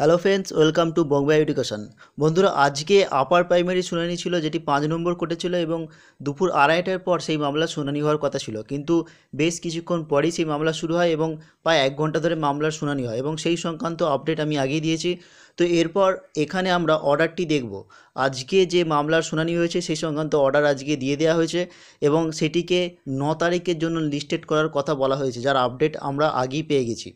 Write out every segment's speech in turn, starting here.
hello friends welcome to Bombay education বন্ধুরা আজকে upper primary শুনানি ছিল যেটি পাঁচ নম্বর কোর্টে ছিল এবং দুপুর আড়াইটার পর সেই মামলা শুনানি হওয়ার কথা ছিল কিন্তু বেশ কিছুক্ষণ পরেই সেই মামলা শুরু হয় এবং প্রায় এক ঘন্টা ধরে মামলার শুনানি হয় এবং সেই সংক্রান্ত আপডেট আমি আগেই দিয়েছি তো এরপর এখানে আমরা অর্ডারটি দেখব আজকে যে মামলার শুনানি হয়েছে সেই সংক্রান্ত অর্ডার আজকে দিয়ে দেওয়া হয়েছে এবং সেটিকে ন তারিখের জন্য লিস্টেড করার কথা বলা হয়েছে যার আপডেট আমরা আগেই পেয়ে গেছি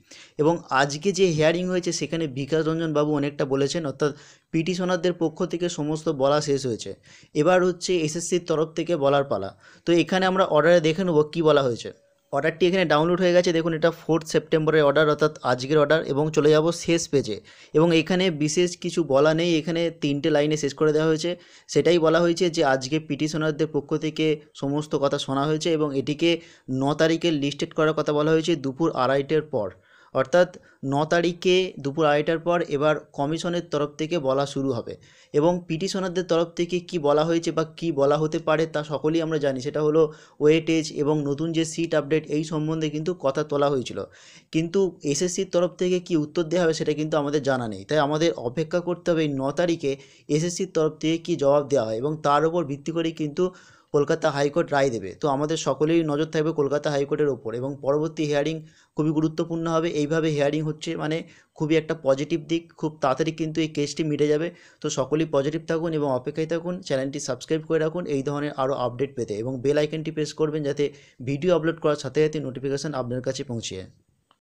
এবং আজকে যে হিয়ারিং হয়েছে সেখানে বিকাশ রঞ্জন বাবু অনেকটা বলেছেন অর্থাৎ পিটিশনারদের পক্ষ থেকে সমস্ত বলা শেষ হয়েছে এবার হচ্ছে এসএসসির তরফ থেকে বলার পালা তো এখানে আমরা অর্ডারে দেখে নেব কী বলা হয়েছে অর্ডারটি এখানে ডাউনলোড হয়ে গেছে দেখুন এটা ফোর্থ সেপ্টেম্বরের অর্ডার অর্থাৎ আজকের অর্ডার এবং চলে যাব শেষ পেজে এবং এখানে বিশেষ কিছু বলা নেই এখানে তিনটে লাইনে শেষ করে দেওয়া হয়েছে সেটাই বলা হয়েছে যে আজকে পিটিশনারদের পক্ষ থেকে সমস্ত কথা শোনা হয়েছে এবং এটিকে ন তারিখে লিস্টেড করার কথা বলা হয়েছে দুপুর আড়াইটের পর অর্থাৎ ন তারিখে দুপুর আড়াইটার পর এবার কমিশনের তরফ থেকে বলা শুরু হবে এবং পিটিশনারদের তরফ থেকে কি বলা হয়েছে বা কি বলা হতে পারে তা সকলেই আমরা জানি সেটা হলো ওয়েটেজ এবং নতুন যে সিট আপডেট এই সম্বন্ধে কিন্তু কথা তোলা হয়েছিল কিন্তু এসএসসির তরফ থেকে কি উত্তর দেওয়া হবে সেটা কিন্তু আমাদের জানা নেই তাই আমাদের অপেক্ষা করতে হবে এই ন তারিখে এসএসসির তরফ থেকে কি জবাব দেওয়া হয় এবং তার উপর ভিত্তি করে কিন্তু কলকাতা হাইকোর্ট রায় দেবে তো আমাদের সকলেই নজর থাকবে কলকাতা হাইকোর্টের ওপর এবং পরবর্তী হিয়ারিং খুবই গুরুত্বপূর্ণ হবে এইভাবে হিয়ারিং হচ্ছে মানে খুবই একটা পজিটিভ দিক খুব তাড়াতাড়ি কিন্তু এই কেসটি মিটে যাবে তো সকলেই পজিটিভ থাকুন এবং অপেক্ষায় থাকুন চ্যানেলটি সাবস্ক্রাইব করে রাখুন এই ধরনের আরও আপডেট পেতে এবং বেল আইকনটি প্রেস করবেন যাতে ভিডিও আপলোড করার সাথে সাথে নোটিফিকেশান আপনার কাছে পৌঁছে